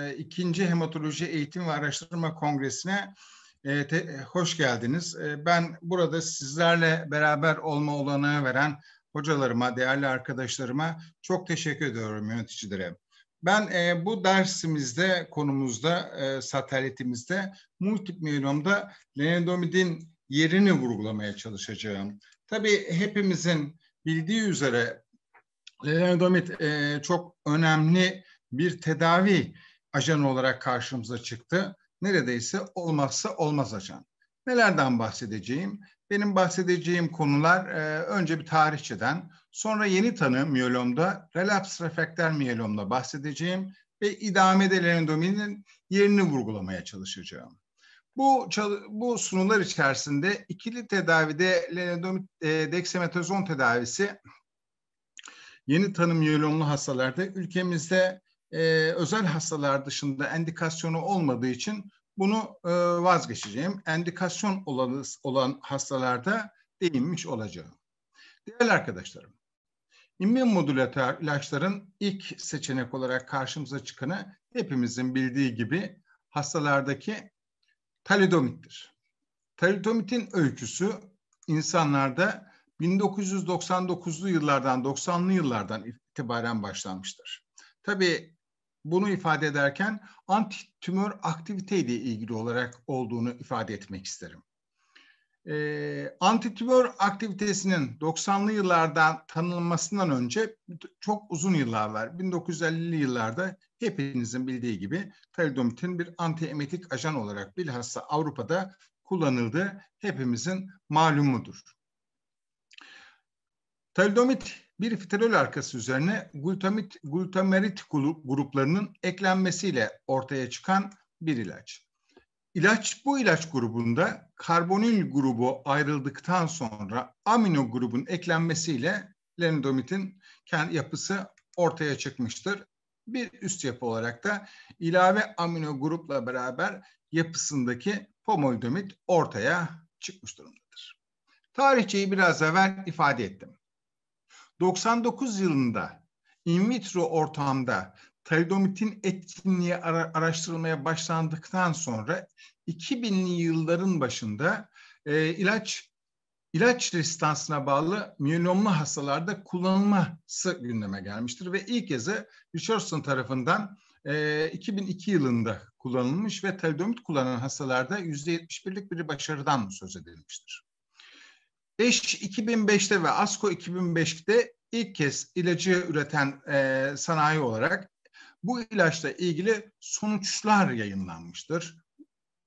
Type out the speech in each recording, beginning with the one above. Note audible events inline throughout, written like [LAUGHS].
Ee, ikinci Hematoloji Eğitim ve Araştırma Kongresi'ne e, te, e, hoş geldiniz. E, ben burada sizlerle beraber olma olanağı veren hocalarıma, değerli arkadaşlarıma çok teşekkür ediyorum yöneticilere. Ben e, bu dersimizde, konumuzda, e, satelitimizde multip lenidomidin yerini vurgulamaya çalışacağım. Tabii hepimizin bildiği üzere lenidomid e, çok önemli bir tedavi ajan olarak karşımıza çıktı. Neredeyse olmazsa olmaz ajan. Nelerden bahsedeceğim? Benim bahsedeceğim konular e, önce bir tarihçeden, sonra yeni tanı miyelomda, relaps refraktör miyolomda bahsedeceğim ve idamede lenendominin yerini vurgulamaya çalışacağım. Bu, bu sunular içerisinde ikili tedavide lenendomit e, deksametazon tedavisi yeni tanı miyelomlu hastalarda ülkemizde e, özel hastalar dışında endikasyonu olmadığı için bunu e, vazgeçeceğim. Endikasyon olan, olan hastalarda değinmiş olacağım. Değerli arkadaşlarım, immün modülatör ilaçların ilk seçenek olarak karşımıza çıkanı hepimizin bildiği gibi hastalardaki talidomittir. Talidomitin öyküsü insanlarda 1999'lu yıllardan 90'lı yıllardan itibaren başlanmıştır. Tabii bunu ifade ederken antitümör aktivite ile ilgili olarak olduğunu ifade etmek isterim. E, ee, antitümör aktivitesinin 90'lı yıllardan tanınmasından önce çok uzun yıllar var. 1950'li yıllarda hepinizin bildiği gibi talidomitin bir antiemetik ajan olarak bilhassa Avrupa'da kullanıldığı hepimizin malumudur. Talidomit bir fiterol arkası üzerine glutamit, glutamerit gruplarının eklenmesiyle ortaya çıkan bir ilaç. İlaç bu ilaç grubunda karbonil grubu ayrıldıktan sonra amino grubun eklenmesiyle lenidomitin kendi yapısı ortaya çıkmıştır. Bir üst yapı olarak da ilave amino grupla beraber yapısındaki pomalidomit ortaya çıkmış durumdadır. Tarihçeyi biraz evvel ifade ettim. 99 yılında in vitro ortamda talidomitin etkinliği ara, araştırılmaya başlandıktan sonra 2000'li yılların başında e, ilaç ilaç resistansına bağlı miyelomlu hastalarda kullanılması gündeme gelmiştir ve ilk kez Richardson tarafından e, 2002 yılında kullanılmış ve talidomit kullanan hastalarda %71'lik bir başarıdan söz edilmiştir. Eş 2005'te ve ASKO 2005'te ilk kez ilacı üreten e, sanayi olarak bu ilaçla ilgili sonuçlar yayınlanmıştır.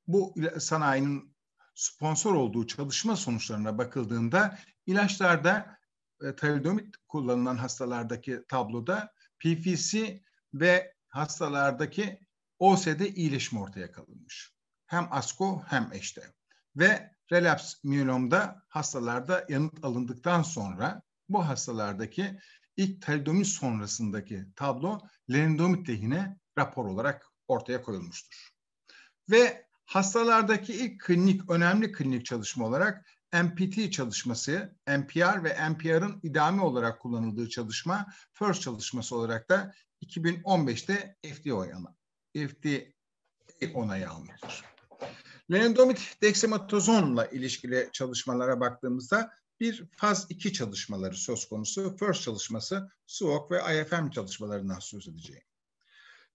Bu sanayinin sponsor olduğu çalışma sonuçlarına bakıldığında ilaçlarda e, talidomid kullanılan hastalardaki tabloda PFC ve hastalardaki OSD iyileşme ortaya kalınmış. Hem ASKO hem EŞ'te. Ve relaps miyelomda hastalarda yanıt alındıktan sonra bu hastalardaki ilk talidomit sonrasındaki tablo leridomit lehine rapor olarak ortaya koyulmuştur. Ve hastalardaki ilk klinik, önemli klinik çalışma olarak MPT çalışması, MPR ve MPR'ın idame olarak kullanıldığı çalışma, FIRST çalışması olarak da 2015'te FDA onayı, FDA onayı almıştır. Menindomik deksematozonla ilişkili çalışmalara baktığımızda bir faz 2 çalışmaları söz konusu. FIRST çalışması, SWOG ve IFM çalışmalarından söz edeceğim.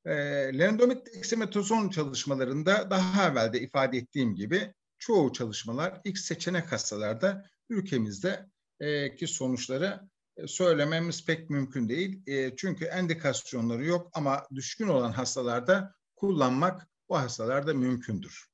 E, ee, Lendomik deksimetozon çalışmalarında daha evvel de ifade ettiğim gibi çoğu çalışmalar ilk seçenek hastalarda ülkemizde e, ki sonuçları e, söylememiz pek mümkün değil. E, çünkü endikasyonları yok ama düşkün olan hastalarda kullanmak bu hastalarda mümkündür.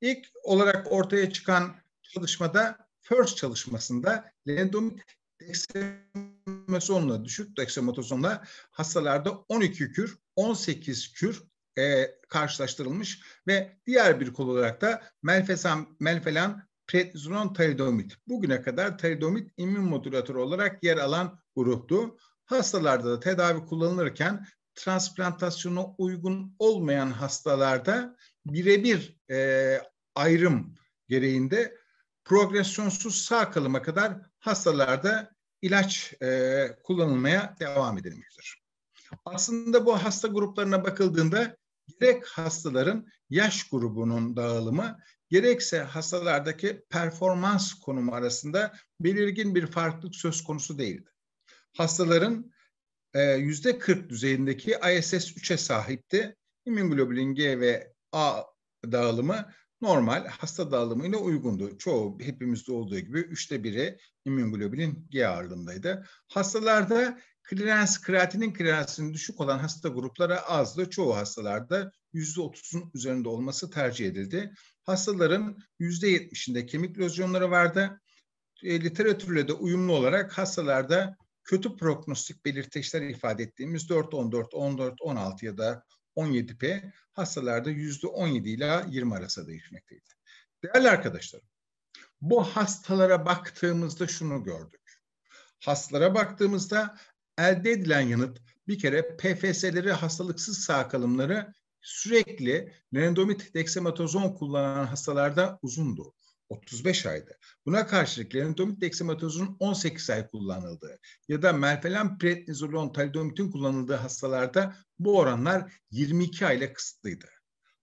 İlk olarak ortaya çıkan çalışmada FIRST çalışmasında lendomit dexamosonla düşük dexamatosonla hastalarda 12 kür, 18 kür e, karşılaştırılmış ve diğer bir kol olarak da melfesan, melfelan prednizolon talidomid. Bugüne kadar talidomid immün modülatörü olarak yer alan gruptu. Hastalarda da tedavi kullanılırken transplantasyona uygun olmayan hastalarda birebir e, ayrım gereğinde progresyonsuz sağ kalıma kadar hastalarda ilaç e, kullanılmaya devam edilmektir. Aslında bu hasta gruplarına bakıldığında gerek hastaların yaş grubunun dağılımı gerekse hastalardaki performans konumu arasında belirgin bir farklılık söz konusu değildi. Hastaların yüzde %40 düzeyindeki ISS 3'e sahipti. İmmünoglobulin G ve A dağılımı normal hasta dağılımıyla uygundu. Çoğu hepimizde olduğu gibi üçte biri immünoglobulin G ağırlığındaydı. Hastalarda Klerens, kreatinin klerensinin düşük olan hasta gruplara azdı. Çoğu hastalarda %30'un üzerinde olması tercih edildi. Hastaların %70'inde kemik lozyonları vardı. E, literatürle de uyumlu olarak hastalarda kötü prognostik belirteçler ifade ettiğimiz 4-14, 14-16 ya da 17P hastalarda %17 ila 20 arası değişmektedir. Değerli arkadaşlarım, bu hastalara baktığımızda şunu gördük. Hastalara baktığımızda elde edilen yanıt bir kere PFS'leri hastalıksız sağ kalımları sürekli lendomit deksematozon kullanan hastalarda uzundu. 35 aydı. Buna karşılık lenatomid deksametozun 18 ay kullanıldığı ya da merfelen prednizolon talidomitin kullanıldığı hastalarda bu oranlar 22 ay ile kısıtlıydı.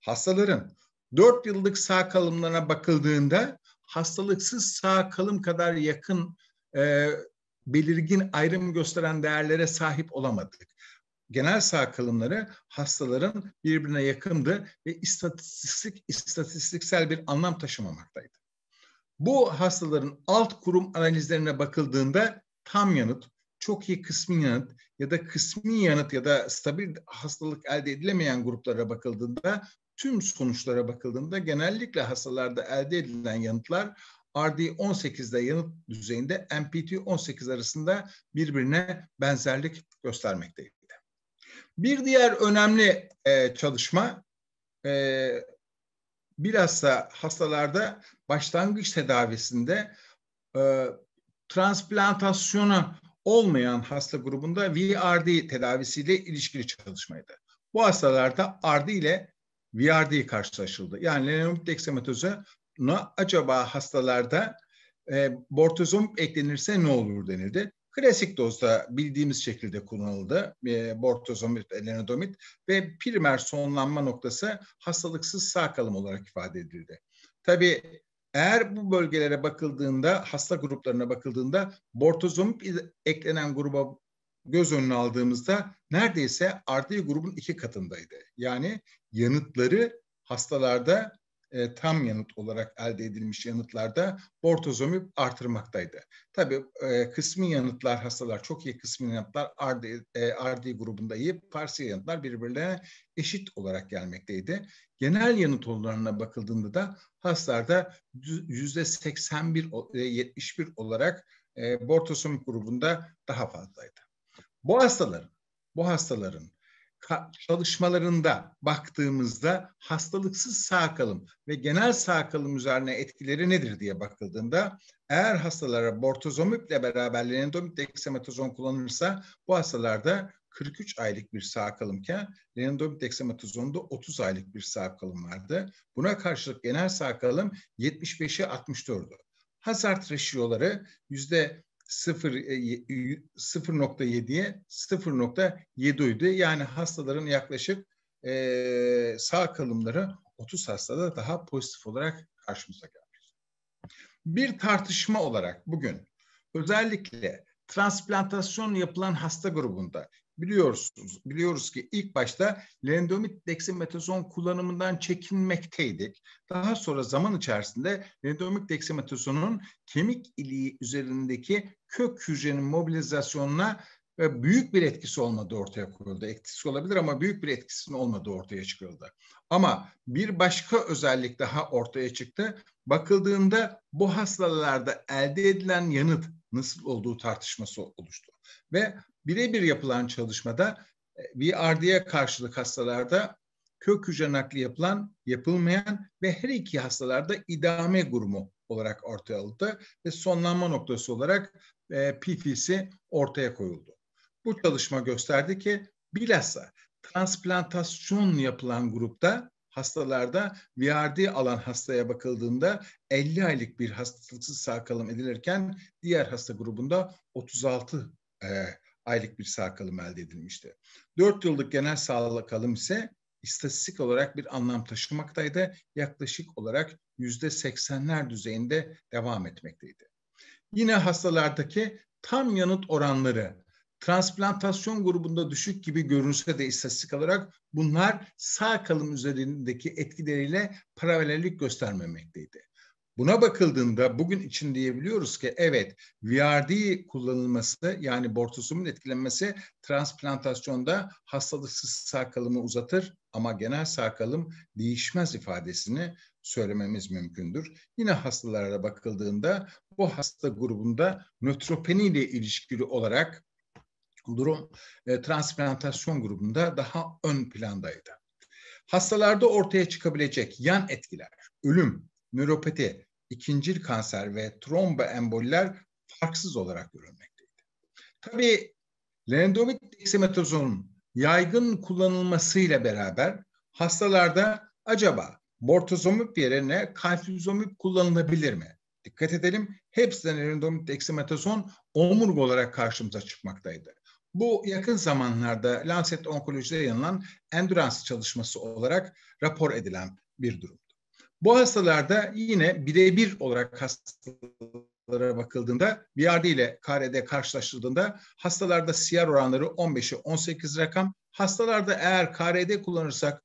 Hastaların 4 yıllık sağ kalımlarına bakıldığında hastalıksız sağ kalım kadar yakın e, belirgin ayrım gösteren değerlere sahip olamadık. Genel sağ kalımları hastaların birbirine yakındı ve istatistik istatistiksel bir anlam taşımamaktaydı. Bu hastaların alt kurum analizlerine bakıldığında tam yanıt, çok iyi kısmi yanıt ya da kısmi yanıt ya da stabil hastalık elde edilemeyen gruplara bakıldığında tüm sonuçlara bakıldığında genellikle hastalarda elde edilen yanıtlar RD18'de yanıt düzeyinde MPT18 arasında birbirine benzerlik göstermekteydi. Bir diğer önemli e, çalışma e, bilhassa hastalarda başlangıç tedavisinde e, transplantasyonu olmayan hasta grubunda VRD tedavisiyle ilişkili çalışmaydı. Bu hastalarda RD ile VRD karşılaşıldı. Yani lenomit eksematozu'na acaba hastalarda e, bortezom eklenirse ne olur denildi. Klasik dozda bildiğimiz şekilde kullanıldı e, bortozomib, elenodomid ve primer sonlanma noktası hastalıksız sağ kalım olarak ifade edildi. Tabii eğer bu bölgelere bakıldığında, hasta gruplarına bakıldığında bortezomib eklenen gruba göz önüne aldığımızda neredeyse RDI grubun iki katındaydı. Yani yanıtları hastalarda e, tam yanıt olarak elde edilmiş yanıtlarda bortozomib artırmaktaydı. Tabii e, kısmi yanıtlar hastalar çok iyi kısmi yanıtlar RD, e, RD grubunda iyi parsiyel yanıtlar birbirlerine eşit olarak gelmekteydi. Genel yanıt oranına bakıldığında da hastalarda yüzde 81-71 e, olarak e, bortosomib grubunda daha fazlaydı. Bu hastaların bu hastaların çalışmalarında baktığımızda hastalıksız sağ kalım ve genel sağ kalım üzerine etkileri nedir diye bakıldığında eğer hastalara bortozomüple beraber leninodomip deksametazon kullanılırsa bu hastalarda 43 aylık bir sağ kalımken leninodomip deksametazonda 30 aylık bir sağ kalım vardı. Buna karşılık genel sağ kalım 75'e 64'dü. Hazard reşiyoları yüzde 0.7'ye e, 0.7 uydu. Yani hastaların yaklaşık e, sağ kalımları 30 hastada daha pozitif olarak karşımıza gelmiş. Bir tartışma olarak bugün özellikle transplantasyon yapılan hasta grubunda biliyorsunuz. Biliyoruz ki ilk başta lendomit dexametazon kullanımından çekinmekteydik. Daha sonra zaman içerisinde lendomit dexametazonun kemik iliği üzerindeki kök hücrenin mobilizasyonuna e, büyük bir etkisi olmadı ortaya koyuldu. Etkisi olabilir ama büyük bir etkisinin olmadığı ortaya çıkıldı. Ama bir başka özellik daha ortaya çıktı. Bakıldığında bu hastalarda elde edilen yanıt nasıl olduğu tartışması oluştu. Ve birebir yapılan çalışmada VRD'ye e, karşılık hastalarda kök hücre nakli yapılan, yapılmayan ve her iki hastalarda idame grubu olarak ortaya alındı ve sonlanma noktası olarak e, PF'si ortaya koyuldu. Bu çalışma gösterdi ki bilhassa transplantasyon yapılan grupta hastalarda VRD alan hastaya bakıldığında 50 aylık bir hastalıksız sağ kalım edilirken diğer hasta grubunda 36 e, aylık bir sağ kalım elde edilmişti. 4 yıllık genel sağlık kalım ise istatistik olarak bir anlam taşımaktaydı. Yaklaşık olarak yüzde seksenler düzeyinde devam etmekteydi. Yine hastalardaki tam yanıt oranları transplantasyon grubunda düşük gibi görünse de istatistik olarak bunlar sağ kalım üzerindeki etkileriyle paralellik göstermemekteydi. Buna bakıldığında bugün için diyebiliyoruz ki evet VRD kullanılması yani bortosumun etkilenmesi transplantasyonda hastalıksız sağ kalımı uzatır ama genel sağ kalım değişmez ifadesini söylememiz mümkündür. Yine hastalara bakıldığında bu hasta grubunda nötropeni ile ilişkili olarak durum e, transplantasyon grubunda daha ön plandaydı. Hastalarda ortaya çıkabilecek yan etkiler, ölüm, müropati, ikincil kanser ve tromboemboliler farksız olarak görülmekteydi. Tabii lendomit dexametozonun yaygın kullanılmasıyla beraber hastalarda acaba bortozomib yerine kalsizomib kullanılabilir mi? Dikkat edelim hepsinden lendomit dexametozon omurg olarak karşımıza çıkmaktaydı. Bu yakın zamanlarda Lancet Onkoloji'de yayınlanan endurance çalışması olarak rapor edilen bir durum. Bu hastalarda yine birebir olarak hastalara bakıldığında BRD ile KRD karşılaştırıldığında hastalarda CR oranları 15'e 18 rakam. Hastalarda eğer KRD kullanırsak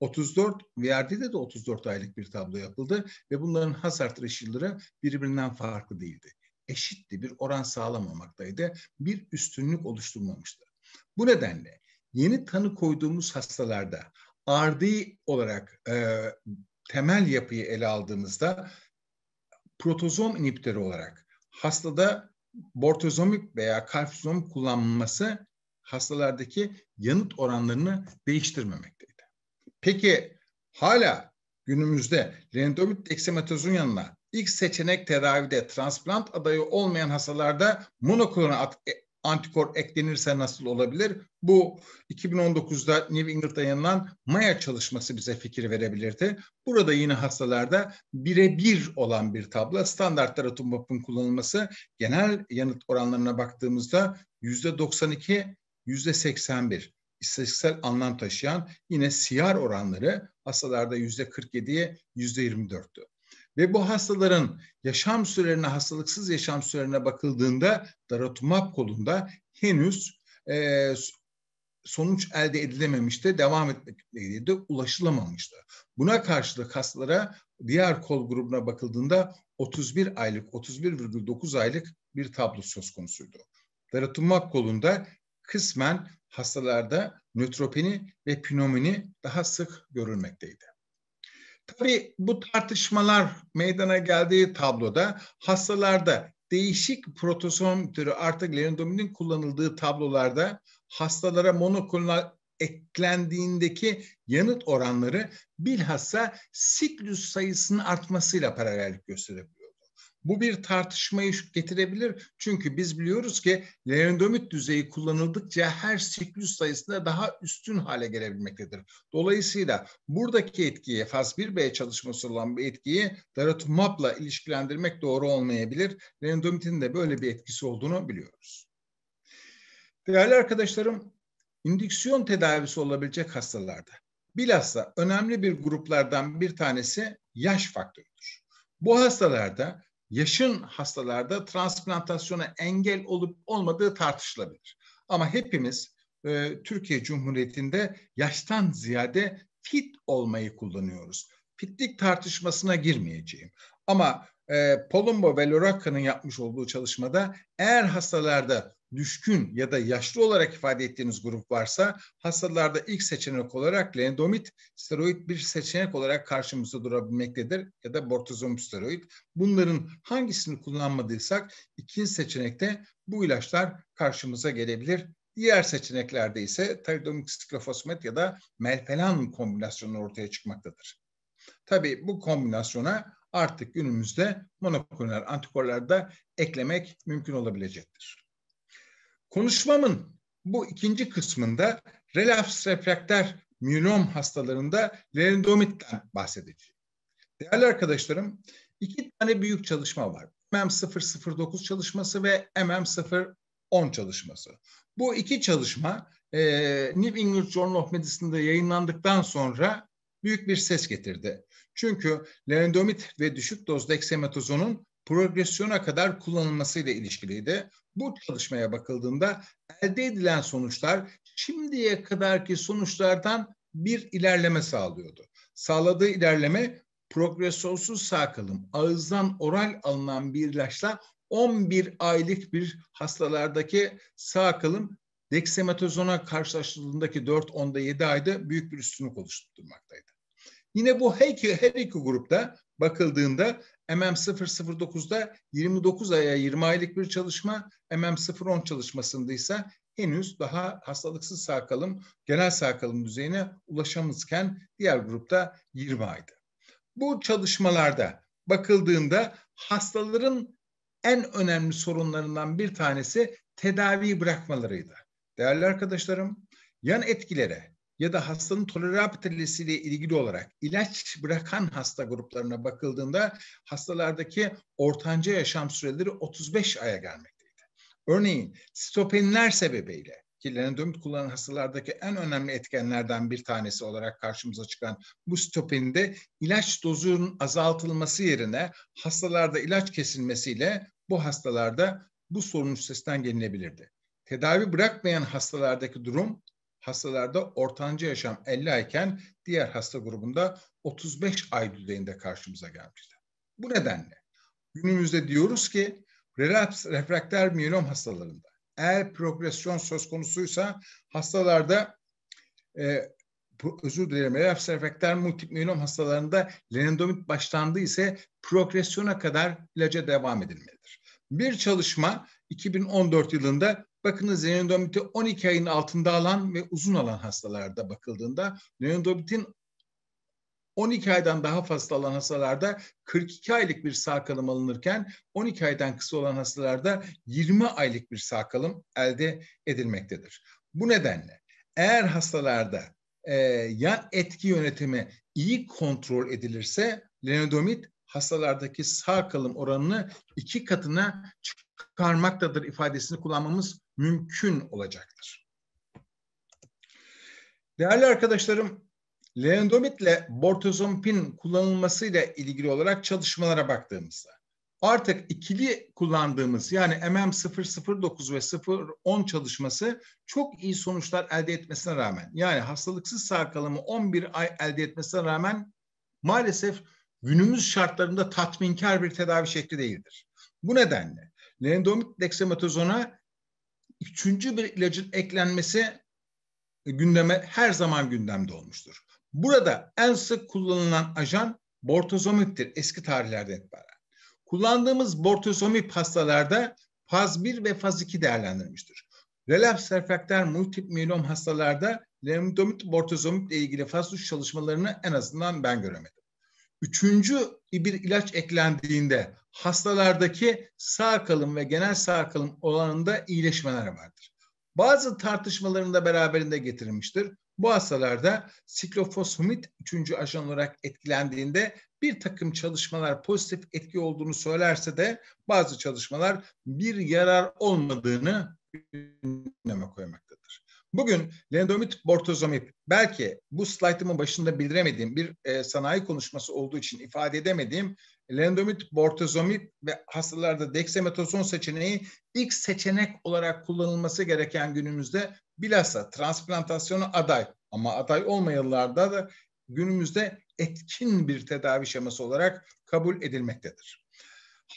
34, VRD'de de 34 aylık bir tablo yapıldı ve bunların hasar tıraş yılları birbirinden farklı değildi. Eşitti bir oran sağlamamaktaydı. Bir üstünlük oluşturmamıştı. Bu nedenle yeni tanı koyduğumuz hastalarda RD olarak e, temel yapıyı ele aldığımızda protozom inhibitörü olarak hastada bortezomik veya kalsiyum kullanılması hastalardaki yanıt oranlarını değiştirmemekteydi. Peki hala günümüzde lenidobit deksametozun yanına ilk seçenek tedavide transplant adayı olmayan hastalarda monoklonal e- antikor eklenirse nasıl olabilir? Bu 2019'da New England'da yayınlanan Maya çalışması bize fikir verebilirdi. Burada yine hastalarda birebir olan bir tablo. Standart daratumabın kullanılması genel yanıt oranlarına baktığımızda %92, %81 istatistiksel anlam taşıyan yine CR oranları hastalarda %47'ye %24'tü. Ve bu hastaların yaşam sürelerine, hastalıksız yaşam sürelerine bakıldığında daratumab kolunda henüz e, sonuç elde edilememişti, devam etmekteydi, de ulaşılamamıştı. Buna karşılık hastalara diğer kol grubuna bakıldığında 31 aylık, 31,9 aylık bir tablo söz konusuydu. Daratumab kolunda kısmen hastalarda nötropeni ve pnömoni daha sık görülmekteydi. Tabii bu tartışmalar meydana geldiği tabloda hastalarda değişik protozoom türü artık lendominin kullanıldığı tablolarda hastalara monoklonal eklendiğindeki yanıt oranları bilhassa siklus sayısının artmasıyla paralellik gösteriyor. Bu bir tartışmayı getirebilir. Çünkü biz biliyoruz ki lerendomit düzeyi kullanıldıkça her siklus sayısında daha üstün hale gelebilmektedir. Dolayısıyla buradaki etkiyi faz 1B çalışması olan bir etkiyi daratumabla ilişkilendirmek doğru olmayabilir. Lerendomitin de böyle bir etkisi olduğunu biliyoruz. Değerli arkadaşlarım, indüksiyon tedavisi olabilecek hastalarda bilhassa önemli bir gruplardan bir tanesi yaş faktörüdür. Bu hastalarda yaşın hastalarda transplantasyona engel olup olmadığı tartışılabilir. Ama hepimiz e, Türkiye Cumhuriyeti'nde yaştan ziyade fit olmayı kullanıyoruz. Fitlik tartışmasına girmeyeceğim. Ama e, Polumbo ve Lorakka'nın yapmış olduğu çalışmada eğer hastalarda düşkün ya da yaşlı olarak ifade ettiğiniz grup varsa hastalarda ilk seçenek olarak lendomit steroid bir seçenek olarak karşımızda durabilmektedir ya da bortezom steroid. Bunların hangisini kullanmadıysak ikinci seçenekte bu ilaçlar karşımıza gelebilir. Diğer seçeneklerde ise talidomik siklofosmet ya da melpelan kombinasyonu ortaya çıkmaktadır. Tabii bu kombinasyona artık günümüzde monoklonal antikorlar da eklemek mümkün olabilecektir. Konuşmamın bu ikinci kısmında relaps refraktör miyelom hastalarında lendomitten bahsedeceğim. Değerli arkadaşlarım, iki tane büyük çalışma var. MM009 çalışması ve MM010 çalışması. Bu iki çalışma e, New England Journal of Medicine'da yayınlandıktan sonra büyük bir ses getirdi. Çünkü lerendomit ve düşük dozda eksematozonun progresyona kadar kullanılmasıyla ilişkiliydi. Bu çalışmaya bakıldığında elde edilen sonuçlar şimdiye kadarki sonuçlardan bir ilerleme sağlıyordu. Sağladığı ilerleme progresonsuz sağ kalım, ağızdan oral alınan bir ilaçla 11 aylık bir hastalardaki sağ kalım deksemetozona karşılaştırıldığındaki 4-10'da 7 ayda büyük bir üstünlük oluşturmaktaydı. Yine bu her iki, her iki grupta bakıldığında MM009'da 29 aya 20 aylık bir çalışma, MM010 çalışmasındaysa henüz daha hastalıksız sağ kalım, genel sağ kalım düzeyine ulaşamazken diğer grupta 20 aydı. Bu çalışmalarda bakıldığında hastaların en önemli sorunlarından bir tanesi tedaviyi bırakmalarıydı. Değerli arkadaşlarım, yan etkilere, ya da hastanın tolerabilitesiyle ilgili olarak ilaç bırakan hasta gruplarına bakıldığında hastalardaki ortanca yaşam süreleri 35 aya gelmekteydi. Örneğin sitopenler sebebiyle ki lenodemit kullanan hastalardaki en önemli etkenlerden bir tanesi olarak karşımıza çıkan bu stopinde ilaç dozunun azaltılması yerine hastalarda ilaç kesilmesiyle bu hastalarda bu sorun üstesinden gelinebilirdi. Tedavi bırakmayan hastalardaki durum hastalarda ortanca yaşam 50 ayken diğer hasta grubunda 35 ay düzeyinde karşımıza gelmişti. Bu nedenle günümüzde diyoruz ki relaps refraktör miyelom hastalarında eğer progresyon söz konusuysa hastalarda e, özür dilerim relaps refraktör multip miyelom hastalarında lenendomit başlandı ise progresyona kadar ilaca devam edilmelidir. Bir çalışma 2014 yılında Bakınız lenodobiti 12 ayın altında alan ve uzun alan hastalarda bakıldığında lenodobitin 12 aydan daha fazla alan hastalarda 42 aylık bir sağ kalım alınırken 12 aydan kısa olan hastalarda 20 aylık bir sağ kalım elde edilmektedir. Bu nedenle eğer hastalarda e, yan etki yönetimi iyi kontrol edilirse lenodomit hastalardaki sağ kalım oranını iki katına çıkarmaktadır ifadesini kullanmamız mümkün olacaktır. Değerli arkadaşlarım, lendomit ile bortezomipin kullanılmasıyla ilgili olarak çalışmalara baktığımızda artık ikili kullandığımız yani MM009 ve 010 çalışması çok iyi sonuçlar elde etmesine rağmen yani hastalıksız sarkalımı 11 ay elde etmesine rağmen maalesef günümüz şartlarında tatminkar bir tedavi şekli değildir. Bu nedenle leandomit deksametozona üçüncü bir ilacın eklenmesi e, gündeme her zaman gündemde olmuştur. Burada en sık kullanılan ajan bortozomiptir eski tarihlerden itibaren. Kullandığımız bortozomip hastalarda faz 1 ve faz 2 değerlendirilmiştir. Relaps refraktör multip mielom hastalarda lemdomit bortozomip ile ilgili faz 3 çalışmalarını en azından ben göremedim. Üçüncü bir ilaç eklendiğinde hastalardaki sağ kalım ve genel sağ kalım olanında iyileşmeler vardır. Bazı tartışmalarında beraberinde getirilmiştir. Bu hastalarda siklofosfamid üçüncü ajan olarak etkilendiğinde bir takım çalışmalar pozitif etki olduğunu söylerse de bazı çalışmalar bir yarar olmadığını gündeme koymaktadır. Bugün lendomit bortozomib belki bu slaytımın başında bildiremediğim bir e, sanayi konuşması olduğu için ifade edemediğim lendomit bortozomib ve hastalarda deksametozon seçeneği ilk seçenek olarak kullanılması gereken günümüzde bilhassa transplantasyonu aday ama aday olmayalılarda da günümüzde etkin bir tedavi şeması olarak kabul edilmektedir.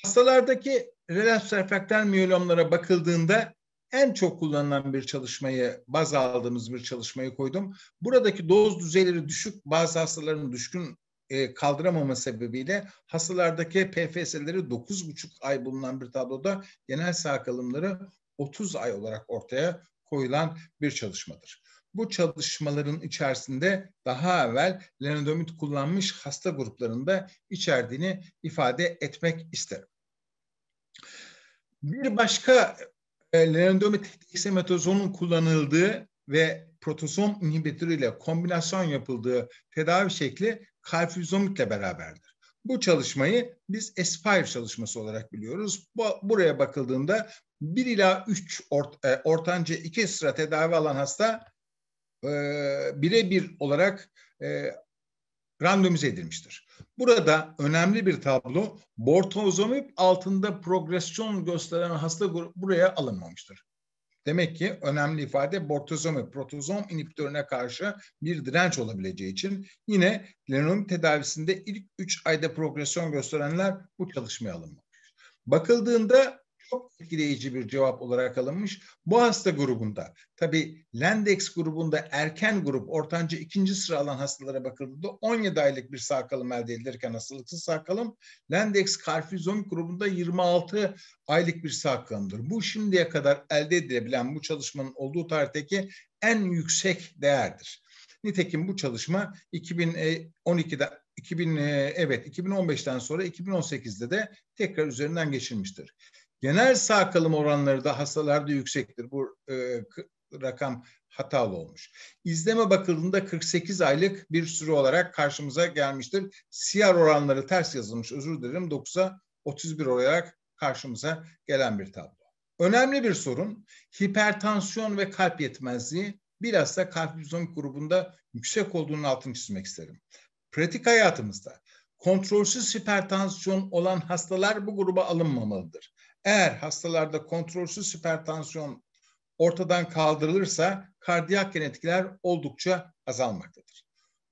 Hastalardaki relaps refraktör miyelomlara bakıldığında en çok kullanılan bir çalışmayı baz aldığımız bir çalışmayı koydum. Buradaki doz düzeyleri düşük bazı hastaların düşkün e, kaldıramama sebebiyle hastalardaki PFS'leri 9,5 ay bulunan bir tabloda genel sağ kalımları 30 ay olarak ortaya koyulan bir çalışmadır. Bu çalışmaların içerisinde daha evvel lenodomit kullanmış hasta gruplarında içerdiğini ifade etmek isterim. Bir başka ee, Lenodoma dexametozonun kullanıldığı ve protosom inhibitörüyle kombinasyon yapıldığı tedavi şekli kalfüzomitle beraberdir. Bu çalışmayı biz Aspire çalışması olarak biliyoruz. Bu, buraya bakıldığında 1 ila 3 ort, e, ortanca 2 sıra tedavi alan hasta e, birebir olarak e, randomize edilmiştir. Burada önemli bir tablo bortozomib altında progresyon gösteren hasta grubu buraya alınmamıştır. Demek ki önemli ifade bortozomib protozom inhibitörüne karşı bir direnç olabileceği için yine lenonomi tedavisinde ilk 3 ayda progresyon gösterenler bu çalışmaya alınmamış. Bakıldığında çok etkileyici bir cevap olarak alınmış. Bu hasta grubunda tabi Lendex grubunda erken grup ortanca ikinci sıra alan hastalara bakıldığında 17 aylık bir sağ kalım elde edilirken hastalıksız sağ kalım Lendex karfizomik grubunda 26 aylık bir sağ kalımdır. Bu şimdiye kadar elde edilebilen bu çalışmanın olduğu tarihteki en yüksek değerdir. Nitekim bu çalışma 2012'de e, 2000 e, evet 2015'ten sonra 2018'de de tekrar üzerinden geçilmiştir. Genel sağ kalım oranları da hastalarda yüksektir. Bu e, rakam hatalı olmuş. İzleme bakıldığında 48 aylık bir süre olarak karşımıza gelmiştir. CR oranları ters yazılmış özür dilerim 9'a 31 olarak karşımıza gelen bir tablo. Önemli bir sorun hipertansiyon ve kalp yetmezliği biraz da kalp grubunda yüksek olduğunu altını çizmek isterim. Pratik hayatımızda kontrolsüz hipertansiyon olan hastalar bu gruba alınmamalıdır. Eğer hastalarda kontrolsüz süpertansiyon ortadan kaldırılırsa kardiyak genetkiler oldukça azalmaktadır.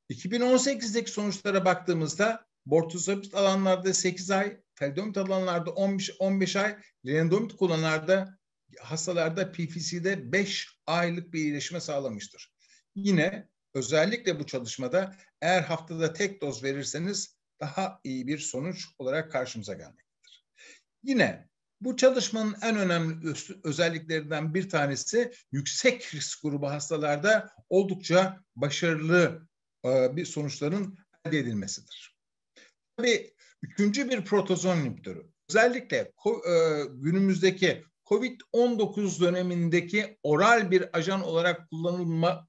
2018'deki sonuçlara baktığımızda bortezomib alanlarda 8 ay, talidomid alanlarda 15, 15 ay, lendomid kullananlarda hastalarda PFC'de 5 aylık bir iyileşme sağlamıştır. Yine özellikle bu çalışmada eğer haftada tek doz verirseniz daha iyi bir sonuç olarak karşımıza gelmektedir. Yine bu çalışmanın en önemli özelliklerinden bir tanesi yüksek risk grubu hastalarda oldukça başarılı e, bir sonuçların elde edilmesidir. Tabii üçüncü bir protozon inhibitörü. Özellikle e, günümüzdeki COVID-19 dönemindeki oral bir ajan olarak kullanılma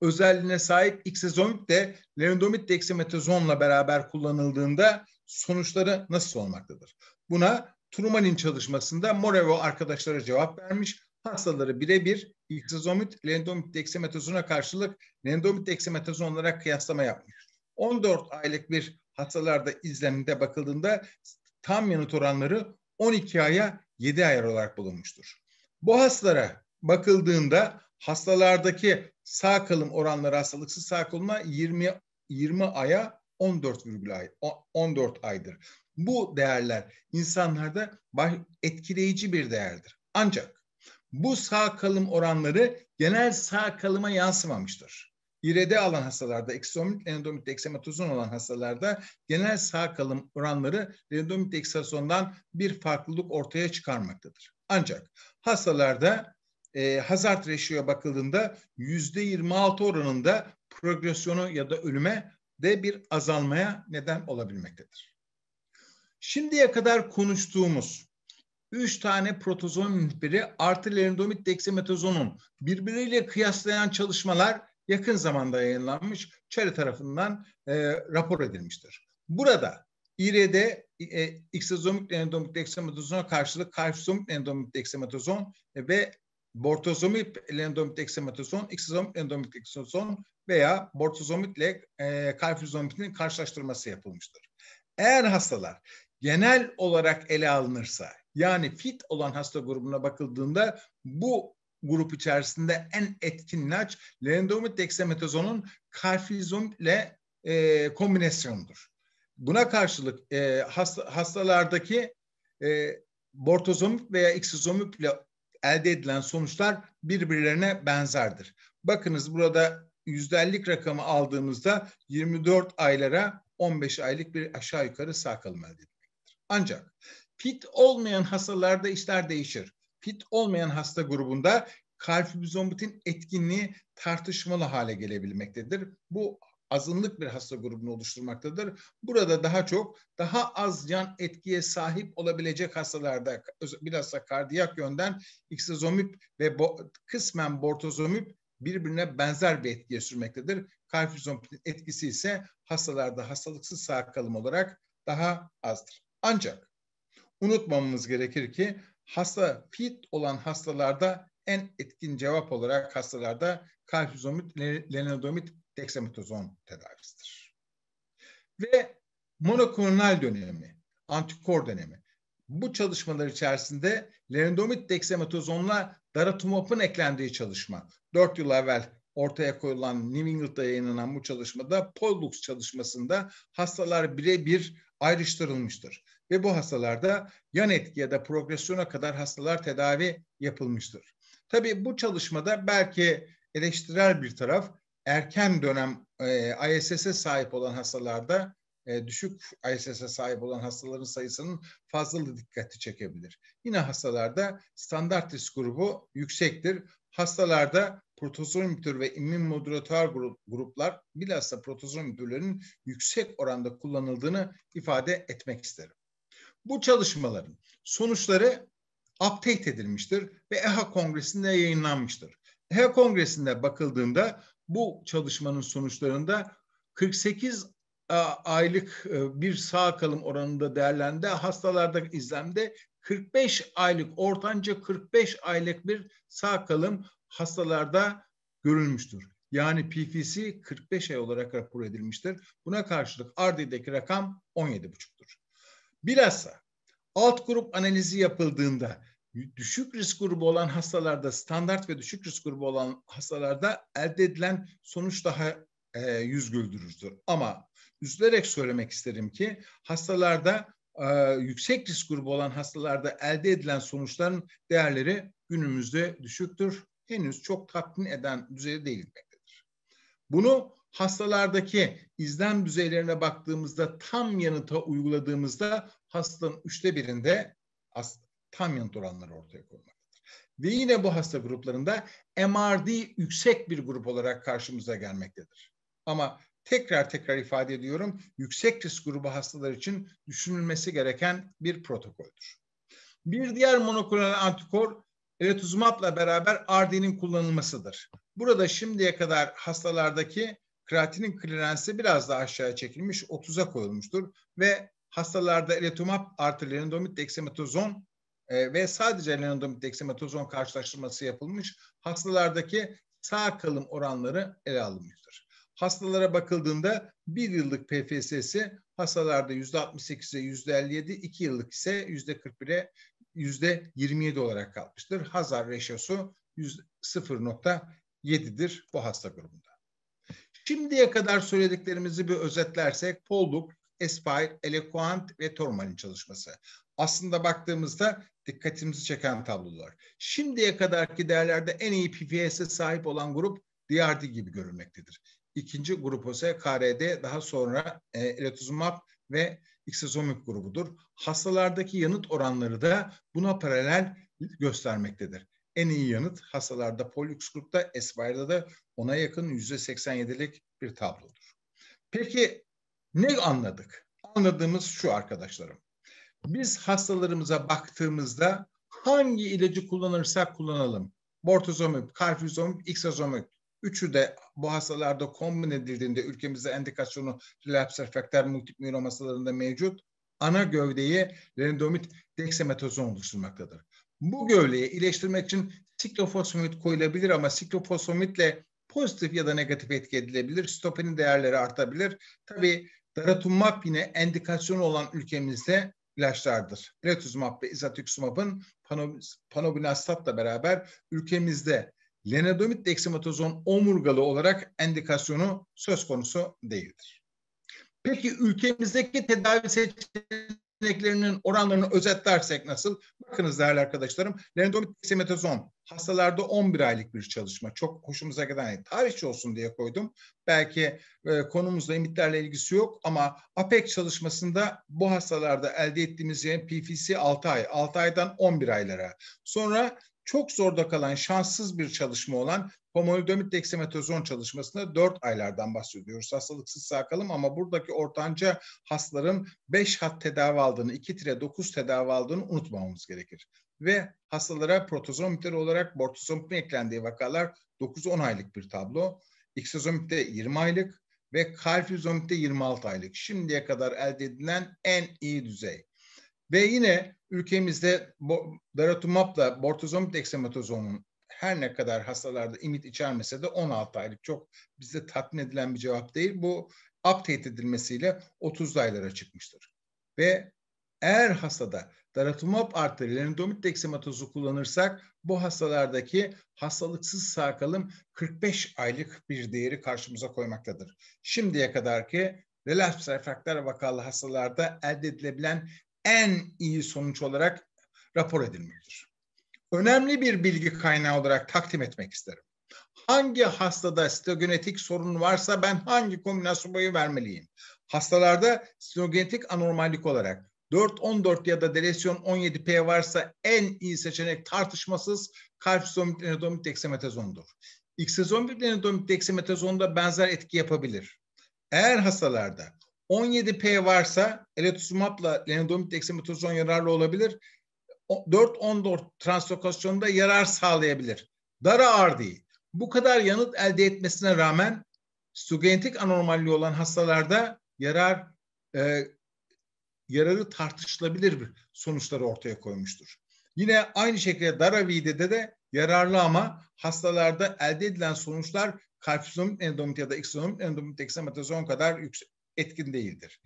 özelliğine sahip iksezomib de lenidomid deksametazonla beraber kullanıldığında sonuçları nasıl olmaktadır? Buna Truman'in çalışmasında Morevo arkadaşlara cevap vermiş. Hastaları birebir iksizomit, lendomit deksametazona karşılık lendomit deksametazon olarak kıyaslama yapmış. 14 aylık bir hastalarda izlenimde bakıldığında tam yanıt oranları 12 aya 7 ay olarak bulunmuştur. Bu hastalara bakıldığında hastalardaki sağ kalım oranları hastalıksız sağ kalımla 20 20 aya 14 virgül ay 14 aydır bu değerler insanlarda etkileyici bir değerdir. Ancak bu sağ kalım oranları genel sağ kalıma yansımamıştır. İrede alan hastalarda, eksomilit endomilit eksematozon olan hastalarda genel sağ kalım oranları endomilit eksatondan bir farklılık ortaya çıkarmaktadır. Ancak hastalarda e, hazard ratio'ya bakıldığında yüzde 26 oranında progresyonu ya da ölüme de bir azalmaya neden olabilmektedir. Şimdiye kadar konuştuğumuz üç tane protozoan inhibitörü artı leridomit dexametasonun birbiriyle kıyaslayan çalışmalar yakın zamanda yayınlanmış Çare tarafından e, rapor edilmiştir. Burada İRE'de e, iksazomik lenidomik karşılık kalsiyomik lenidomik dexametazon e, ve bortozomip lenidomik dexametazon, iksazomik lenidomik dexametazon veya bortozomikle e, karşılaştırması yapılmıştır. Eğer hastalar genel olarak ele alınırsa yani fit olan hasta grubuna bakıldığında bu grup içerisinde en etkin ilaç lendomit deksametazonun kalfizomle e, kombinasyonudur. Buna karşılık e, hasta, hastalardaki e, bortozomip veya iksizomip ile elde edilen sonuçlar birbirlerine benzerdir. Bakınız burada yüzdellik rakamı aldığımızda 24 aylara 15 aylık bir aşağı yukarı sağ kalım elde edilir. Ancak PIT olmayan hastalarda işler değişir. PIT olmayan hasta grubunda kalfibizombitin etkinliği tartışmalı hale gelebilmektedir. Bu azınlık bir hasta grubunu oluşturmaktadır. Burada daha çok daha az yan etkiye sahip olabilecek hastalarda bilhassa kardiyak yönden iksizomib ve bo kısmen bortozomib birbirine benzer bir etkiye sürmektedir. Kalfibizombitin etkisi ise hastalarda hastalıksız sağ kalım olarak daha azdır. Ancak unutmamamız gerekir ki hasta fit olan hastalarda en etkin cevap olarak hastalarda kalsizomit, lenodomit, dexametazon tedavisidir. Ve monoklonal dönemi, antikor dönemi. Bu çalışmalar içerisinde lenodomit, dexametazonla daratumabın eklendiği çalışma. Dört yıl evvel ortaya koyulan New England'da yayınlanan bu çalışmada Pollux çalışmasında hastalar birebir ayrıştırılmıştır. Ve bu hastalarda yan etki ya da progresyona kadar hastalar tedavi yapılmıştır. Tabii bu çalışmada belki eleştirel bir taraf erken dönem e, ISS'e sahip olan hastalarda e, düşük ISS'e sahip olan hastaların sayısının fazlalığı dikkati çekebilir. Yine hastalarda standart risk grubu yüksektir. Hastalarda protozoa inhibitör ve immün modülatör grup, gruplar bilhassa protozoa inhibitörlerin yüksek oranda kullanıldığını ifade etmek isterim. Bu çalışmaların sonuçları update edilmiştir ve EHA Kongresi'nde yayınlanmıştır. EHA Kongresi'nde bakıldığında bu çalışmanın sonuçlarında 48 e, aylık e, bir sağ kalım oranında değerlendi. Hastalarda izlemde 45 aylık ortanca 45 aylık bir sağ kalım hastalarda görülmüştür. Yani PFC 45 ay olarak rapor edilmiştir. Buna karşılık RD'deki rakam 17,5'tur. Bilhassa alt grup analizi yapıldığında düşük risk grubu olan hastalarda standart ve düşük risk grubu olan hastalarda elde edilen sonuç daha e, yüz güldürücüdür. Ama üzülerek söylemek isterim ki hastalarda e, yüksek risk grubu olan hastalarda elde edilen sonuçların değerleri günümüzde düşüktür henüz çok tatmin eden düzeyde değil gitmektedir. Bunu hastalardaki izlem düzeylerine baktığımızda tam yanıta uyguladığımızda hastanın üçte birinde tam yanıt oranları ortaya koymaktadır. Ve yine bu hasta gruplarında MRD yüksek bir grup olarak karşımıza gelmektedir. Ama tekrar tekrar ifade ediyorum yüksek risk grubu hastalar için düşünülmesi gereken bir protokoldür. Bir diğer monoklonal antikor eretuzumabla beraber ardinin kullanılmasıdır. Burada şimdiye kadar hastalardaki kreatinin klirensi biraz daha aşağıya çekilmiş, 30'a koyulmuştur ve hastalarda eretumab artı lenidomit deksametozon e, ve sadece lenidomit deksametozon karşılaştırması yapılmış. Hastalardaki sağ kalım oranları ele alınmıştır. Hastalara bakıldığında bir yıllık PFS'si hastalarda %68'e %57, iki yıllık ise %41'e yüzde 27 olarak kalmıştır. Hazar reşosu 0.7'dir bu hasta grubunda. Şimdiye kadar söylediklerimizi bir özetlersek Pollux, Espire, Elequant ve Tormal'in çalışması. Aslında baktığımızda dikkatimizi çeken tablolar. Şimdiye kadarki değerlerde en iyi PPS'e sahip olan grup DRD gibi görülmektedir. İkinci grup ise KRD, daha sonra e, elotuzumab ve iksizomik grubudur. Hastalardaki yanıt oranları da buna paralel göstermektedir. En iyi yanıt hastalarda poliükskurtta, esvirde da ona yakın yüzde %87'lik bir tablodur. Peki ne anladık? Anladığımız şu arkadaşlarım. Biz hastalarımıza baktığımızda hangi ilacı kullanırsak kullanalım. Bortezomib, karfizomib, iksazomib üçü de bu hastalarda kombin edildiğinde ülkemizde endikasyonu relapse refraktör multip miyelom hastalarında mevcut ana gövdeyi lendomit dexametozon oluşturmaktadır. Bu gövdeyi iyileştirmek için siklofosfamid koyulabilir ama siklofosfamitle pozitif ya da negatif etki edilebilir. Stopenin değerleri artabilir. Tabii daratumab yine endikasyonu olan ülkemizde ilaçlardır. Bretuzumab ve izatüksumab'ın panobinastatla beraber ülkemizde lenodomit deksametozon omurgalı olarak endikasyonu söz konusu değildir. Peki ülkemizdeki tedavi seçeneklerinin oranlarını özetlersek nasıl? Bakınız değerli arkadaşlarım, lenodomit deksametozon hastalarda 11 aylık bir çalışma. Çok hoşumuza giden hani tarihçi olsun diye koydum. Belki e, konumuzla emitlerle ilgisi yok ama APEC çalışmasında bu hastalarda elde ettiğimiz PFC 6 ay, 6 aydan 11 aylara. Sonra çok zorda kalan şanssız bir çalışma olan homolidomit deksemetozon çalışmasında 4 aylardan bahsediyoruz. Hastalıksız sağ kalım ama buradaki ortanca hastaların 5 hat tedavi aldığını, 2-9 tedavi aldığını unutmamamız gerekir. Ve hastalara protozomitler miktarı olarak bortozomipin eklendiği vakalar 9-10 aylık bir tablo. İksozomipte 20 aylık ve kalfüzomipte 26 aylık. Şimdiye kadar elde edilen en iyi düzey. Ve yine ülkemizde daratumabla bortozomib deksamatozomun her ne kadar hastalarda imit içermese de 16 aylık çok bizde tatmin edilen bir cevap değil. Bu update edilmesiyle 30 aylara çıkmıştır. Ve eğer hastada daratumab artı lenodomit deksamatozu kullanırsak bu hastalardaki hastalıksız sağ kalım 45 aylık bir değeri karşımıza koymaktadır. Şimdiye kadarki relaps refraktör vakalı hastalarda elde edilebilen en iyi sonuç olarak rapor edilmelidir. Önemli bir bilgi kaynağı olarak takdim etmek isterim. Hangi hastada sitogenetik sorun varsa ben hangi kombinasyonu vermeliyim? Hastalarda sitogenetik anormallik olarak 4-14 ya da delesyon 17P varsa en iyi seçenek tartışmasız kalpsizomit enodomit deksametazondur. İksizomit enodomit deksametazonda benzer etki yapabilir. Eğer hastalarda 17P varsa elotuzumabla lenalidomid deksametozon yararlı olabilir. 4-14 translokasyonda yarar sağlayabilir. Dara ağır değil. Bu kadar yanıt elde etmesine rağmen stugenetik anormalliği olan hastalarda yarar e, yararı tartışılabilir bir sonuçları ortaya koymuştur. Yine aynı şekilde dara Daravide'de de yararlı ama hastalarda elde edilen sonuçlar kalsiyum endomit ya da iksonomit endomit eksametazon kadar yüksek, etkin değildir.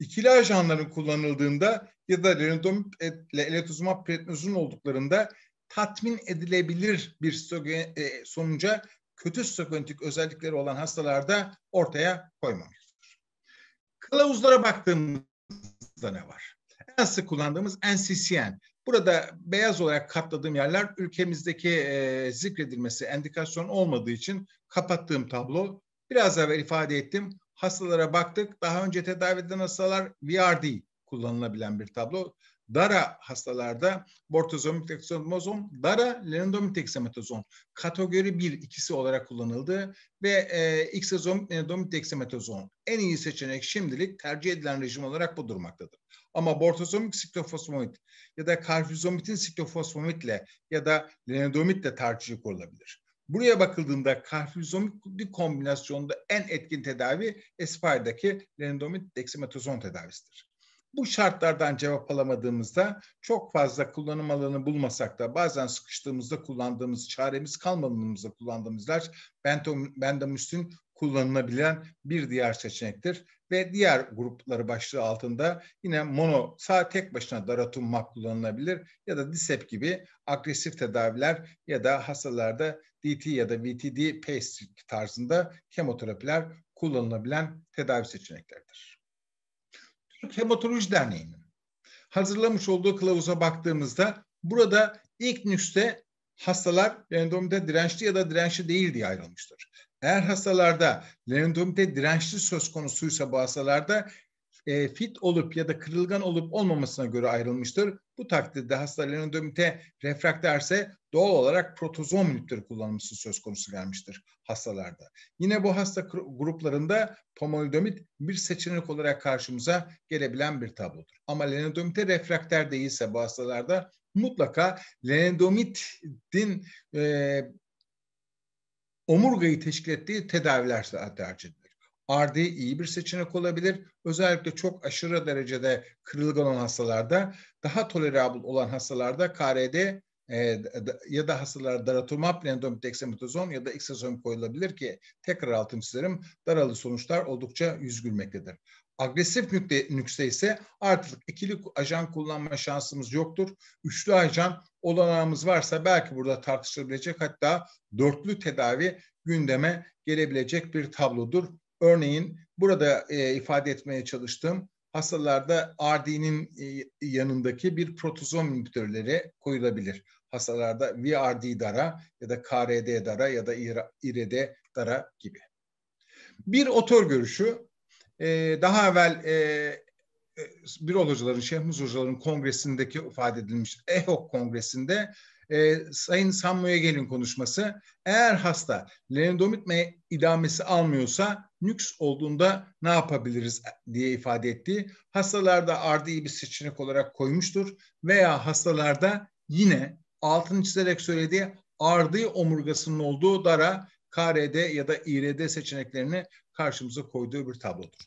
İkili ajanların kullanıldığında ya da renodomib ile elotuzumab prednizon olduklarında tatmin edilebilir bir e, sonuca kötü stokontik özellikleri olan hastalarda ortaya koymamıştır. Kılavuzlara baktığımızda ne var? En sık kullandığımız NCCN. Burada beyaz olarak katladığım yerler ülkemizdeki e, zikredilmesi endikasyon olmadığı için kapattığım tablo. Biraz evvel ifade ettim hastalara baktık. Daha önce tedavi edilen hastalar VRD kullanılabilen bir tablo. Dara hastalarda bortezomik dara lenodomik kategori 1 ikisi olarak kullanıldı ve e, en iyi seçenek şimdilik tercih edilen rejim olarak bu durmaktadır. Ama bortezomik siklofosfamid ya da karfizomitin siklofosfamitle ya da lenodomitle tercih kurulabilir. Buraya bakıldığında karfilzomib kombinasyonunda en etkin tedavi Espari'daki lenidomid dexametazon tedavisidir. Bu şartlardan cevap alamadığımızda çok fazla kullanım alanı bulmasak da bazen sıkıştığımızda kullandığımız, çaremiz kalmadığımızda kullandığımız ilaç bentomüstin kullanılabilen bir diğer seçenektir. Ve diğer grupları başlığı altında yine mono sağ tek başına daratumab kullanılabilir ya da DISEP gibi agresif tedaviler ya da hastalarda DT ya da VTD PACE tarzında kemoterapiler kullanılabilen tedavi seçeneklerdir. Türk Hematoloji Derneği'nin hazırlamış olduğu kılavuza baktığımızda burada ilk nüste hastalar endomide dirençli ya da dirençli değil diye ayrılmıştır. Eğer hastalarda lendomide dirençli söz konusuysa bu hastalarda e, fit olup ya da kırılgan olup olmamasına göre ayrılmıştır. Bu takdirde hasta lendomite refrakterse doğal olarak protozom nüpleri kullanılması söz konusu gelmiştir hastalarda. Yine bu hasta gruplarında pomalidomit bir seçenek olarak karşımıza gelebilen bir tablodur. Ama lendomite refrakter değilse bu hastalarda mutlaka lendomitin e, omurgayı teşkil ettiği tedaviler tercih edilir. RD iyi bir seçenek olabilir. Özellikle çok aşırı derecede kırılgan olan hastalarda, daha tolerabl olan hastalarda KRD e, ya da hastalar daratumab, lendomit ya da iksazom koyulabilir ki tekrar altını çizerim daralı sonuçlar oldukça yüz gülmektedir. Agresif nükle, nükste ise artık ikili ajan kullanma şansımız yoktur. Üçlü ajan olanağımız varsa belki burada tartışılabilecek hatta dörtlü tedavi gündeme gelebilecek bir tablodur. Örneğin burada e, ifade etmeye çalıştığım hastalarda RD'nin e, yanındaki bir protozom inhibitörleri koyulabilir. Hastalarda VRD dara ya da KRD dara ya da IRD dara gibi. Bir otor görüşü e, daha evvel e, e, bürolojilerin, Şeyh Muzurcuların kongresindeki ifade edilmiş EHOK kongresinde e, Sayın Samuel Gelin konuşması eğer hasta lenodomit idamesi almıyorsa nüks olduğunda ne yapabiliriz diye ifade etti. hastalarda RDI bir seçenek olarak koymuştur veya hastalarda yine altını çizerek söylediği RDI omurgasının olduğu dara KRD ya da İRD seçeneklerini karşımıza koyduğu bir tablodur.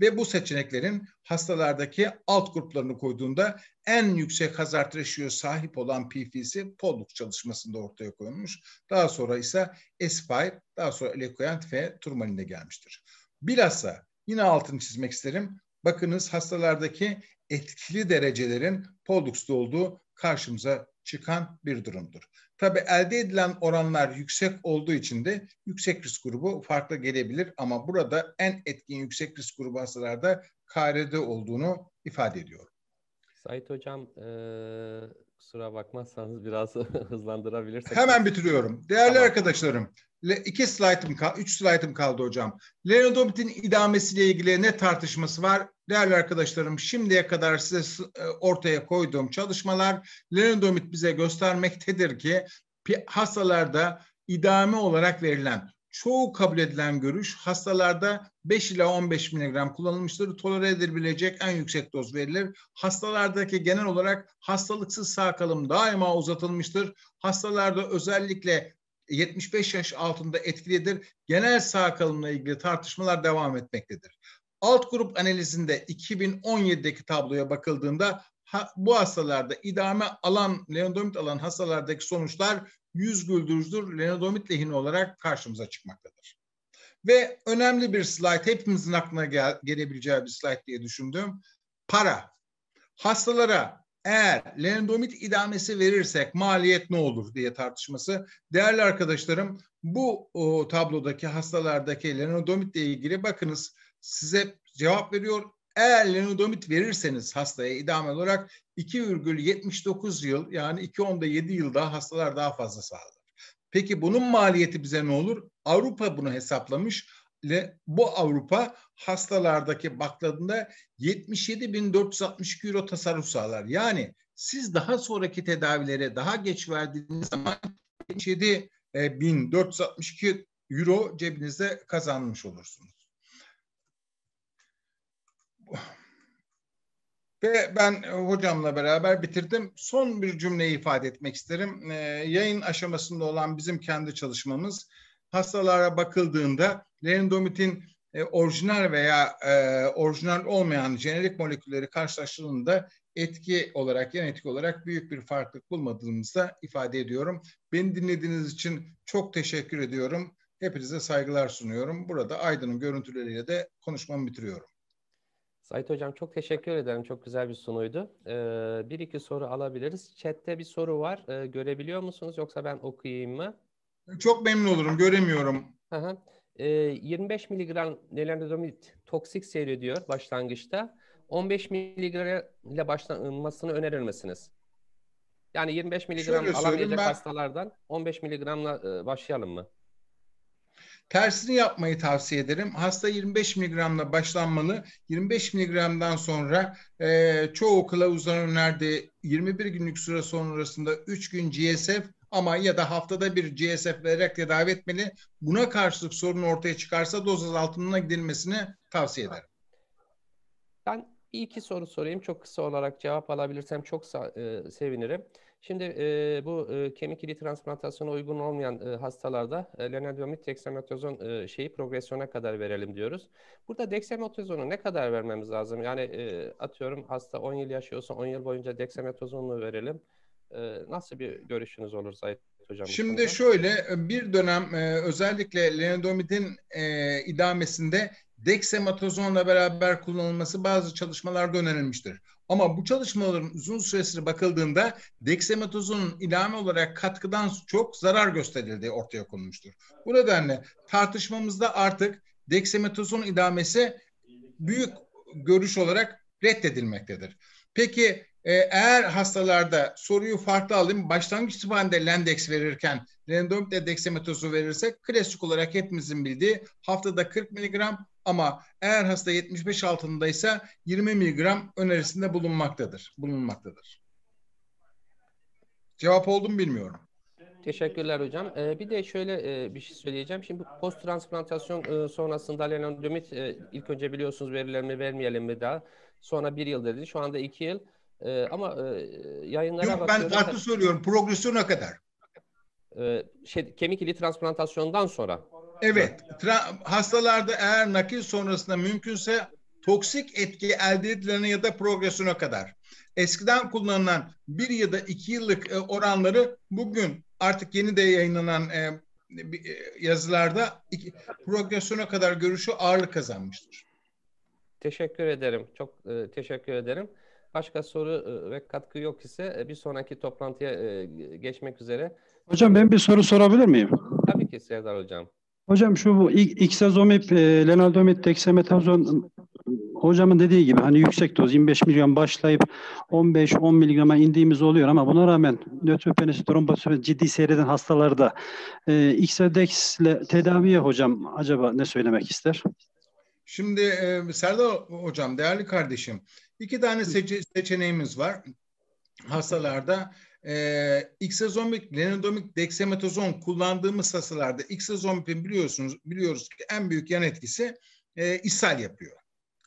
Ve bu seçeneklerin hastalardaki alt gruplarını koyduğunda en yüksek hazard ratio'ya sahip olan PF'si Pollux çalışmasında ortaya koyulmuş. Daha sonra ise Aspire, daha sonra Elekoyant ve Turmalin'de gelmiştir. Bilhassa yine altını çizmek isterim. Bakınız hastalardaki etkili derecelerin Pollux'ta olduğu karşımıza çıkan bir durumdur. Tabi elde edilen oranlar yüksek olduğu için de yüksek risk grubu farklı gelebilir ama burada en etkin yüksek risk grubu hastalarda KRD olduğunu ifade ediyorum. Sait Hocam e, kusura bakmazsanız biraz [LAUGHS] hızlandırabilirsek. Hemen bitiriyorum. Değerli tamam. arkadaşlarım iki slaytım kaldı, üç slaytım kaldı hocam. Leonard Hobbit'in idamesiyle ilgili ne tartışması var? Değerli arkadaşlarım şimdiye kadar size e, ortaya koyduğum çalışmalar Leonard Hobbit bize göstermektedir ki hastalarda idame olarak verilen çoğu kabul edilen görüş hastalarda 5 ila 15 mg kullanılmıştır. Tolere edilebilecek en yüksek doz verilir. Hastalardaki genel olarak hastalıksız sağ kalım daima uzatılmıştır. Hastalarda özellikle 75 yaş altında etkilidir. Genel sağ kalımla ilgili tartışmalar devam etmektedir. Alt grup analizinde 2017'deki tabloya bakıldığında ha, bu hastalarda idame alan, leodomit alan hastalardaki sonuçlar yüz güldürücüdür. Leodomit lehine olarak karşımıza çıkmaktadır. Ve önemli bir slide, hepimizin aklına gel, gelebileceği bir slide diye düşündüm. Para. Hastalara eğer lendomit idamesi verirsek maliyet ne olur diye tartışması. Değerli arkadaşlarım bu o, tablodaki hastalardaki lenodomit ile ilgili bakınız size cevap veriyor. Eğer lenodomit verirseniz hastaya idame olarak 2,79 yıl yani 2.10'da 7 yılda hastalar daha fazla sağlar. Peki bunun maliyeti bize ne olur? Avrupa bunu hesaplamış ile bu Avrupa hastalardaki bakladığında 77.462 euro tasarruf sağlar. Yani siz daha sonraki tedavilere daha geç verdiğiniz zaman 77.462 e, euro cebinizde kazanmış olursunuz. Ve ben e, hocamla beraber bitirdim. Son bir cümleyi ifade etmek isterim. E, yayın aşamasında olan bizim kendi çalışmamız hastalara bakıldığında Lerin-Domit'in e, orijinal veya e, orijinal olmayan jenerik molekülleri karşılaştırıldığında etki olarak, genetik olarak büyük bir farklılık bulmadığımızda ifade ediyorum. Beni dinlediğiniz için çok teşekkür ediyorum. Hepinize saygılar sunuyorum. Burada Aydın'ın görüntüleriyle de konuşmamı bitiriyorum. Sait Hocam çok teşekkür ederim. Çok güzel bir sunuydu. Ee, bir iki soru alabiliriz. Chat'te bir soru var. Ee, görebiliyor musunuz yoksa ben okuyayım mı? Çok memnun olurum. Göremiyorum. Hı hı e, ee, 25 miligram nelanozomid toksik seyrediyor başlangıçta. 15 miligram ile başlanmasını misiniz Yani 25 miligram Şöyle alamayacak ben, hastalardan 15 miligramla e, başlayalım mı? Tersini yapmayı tavsiye ederim. Hasta 25 miligramla başlanmalı. 25 miligramdan sonra e, çoğu kılavuzdan önerdiği 21 günlük süre sonrasında 3 gün GSF ama ya da haftada bir CSF vererek tedavi etmeli. Buna karşılık sorun ortaya çıkarsa doz azaltımına gidilmesini tavsiye ederim. Ben bir iki soru sorayım. Çok kısa olarak cevap alabilirsem çok e, sevinirim. Şimdi e, bu e, kemik ili transplantasyona uygun olmayan e, hastalarda e, lenalidomid dexametazon e, şeyi progresyona kadar verelim diyoruz. Burada dexametazonu ne kadar vermemiz lazım? Yani e, atıyorum hasta 10 yıl yaşıyorsa 10 yıl boyunca dexametazon verelim? Ee, nasıl bir görüşünüz olur Zahit Hocam? Şimdi şöyle e, bir dönem e, özellikle lenalidomidin e, idamesinde dexametazonla beraber kullanılması bazı çalışmalarda önerilmiştir. Ama bu çalışmaların uzun süresine bakıldığında dexametazonun ilame olarak katkıdan çok zarar gösterildiği ortaya konmuştur. Bu nedenle tartışmamızda artık dexametazon idamesi büyük görüş olarak reddedilmektedir. Peki e, eğer hastalarda soruyu farklı alayım, başlangıç itibariyle Lendex verirken lendomitle dexametozu verirsek klasik olarak hepimizin bildiği haftada 40 miligram ama eğer hasta 75 altındaysa 20 miligram önerisinde bulunmaktadır. Bulunmaktadır. Cevap oldum bilmiyorum. Teşekkürler hocam. Ee, bir de şöyle e, bir şey söyleyeceğim. Şimdi post transplantasyon e, sonrasında lenalidomit e, ilk önce biliyorsunuz verilerini vermeyelim mi daha. Sonra bir yıl dedi. Şu anda iki yıl. E, ama e, yayınlara Yok, ben farklı söylüyorum. Progresyona kadar. E, şey, kemik ili transplantasyondan sonra. Evet. Tra- hastalarda eğer nakil sonrasında mümkünse toksik etki elde edilene ya da progresyona kadar. Eskiden kullanılan bir ya da iki yıllık e, oranları bugün artık yeni de yayınlanan e, e yazılarda iki, progresyona kadar görüşü ağırlık kazanmıştır. Teşekkür ederim. Çok e, teşekkür ederim. Başka soru e, ve katkı yok ise e, bir sonraki toplantıya e, geçmek üzere. Hocam ben bir soru sorabilir miyim? Tabii ki Serdar Hocam. Hocam şu bu iksazomib, lenaldomib, deksametazon hocamın dediği gibi hani yüksek doz 25 milyon başlayıp 15-10 miligrama indiğimiz oluyor ama buna rağmen nötrü penisi ciddi seyreden hastalarda e, Xedex ile tedaviye hocam acaba ne söylemek ister? Şimdi e, Serdar hocam değerli kardeşim İki tane seçe seçeneğimiz var. Hastalarda e, ee, iksezombik lenidomik deksametozon kullandığımız hastalarda iksezombin biliyorsunuz biliyoruz ki en büyük yan etkisi e, ishal yapıyor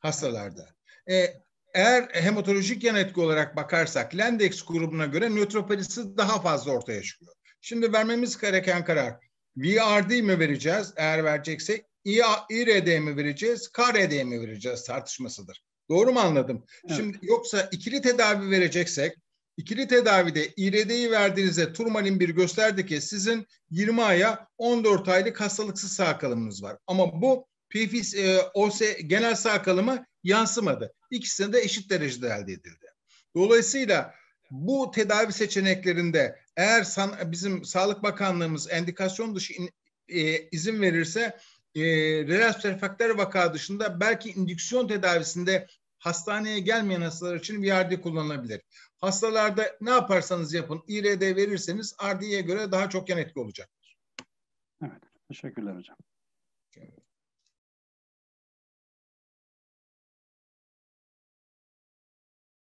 hastalarda. E, eğer hematolojik yan etki olarak bakarsak Lendex grubuna göre nötropenisi daha fazla ortaya çıkıyor. Şimdi vermemiz gereken karar VRD mi vereceğiz eğer vereceksek İRD mi vereceğiz, KRD mi vereceğiz tartışmasıdır. Doğru mu anladım? Evet. Şimdi yoksa ikili tedavi vereceksek ikili tedavide iğredeyi verdiğinizde turmalin bir gösterdi ki sizin 20 aya 14 aylık hastalıksız sağ kalımınız var. Ama bu PFIS e, OS genel sağ kalımı yansımadı. İkisinde de eşit derecede elde edildi. Dolayısıyla bu tedavi seçeneklerinde eğer san, bizim Sağlık Bakanlığımız endikasyon dışı in, e, izin verirse e, relaks refraktör vaka dışında belki indüksiyon tedavisinde hastaneye gelmeyen hastalar için VRD kullanılabilir. Hastalarda ne yaparsanız yapın IRD verirseniz RD'ye göre daha çok yan etki olacaktır. Evet. Teşekkürler hocam.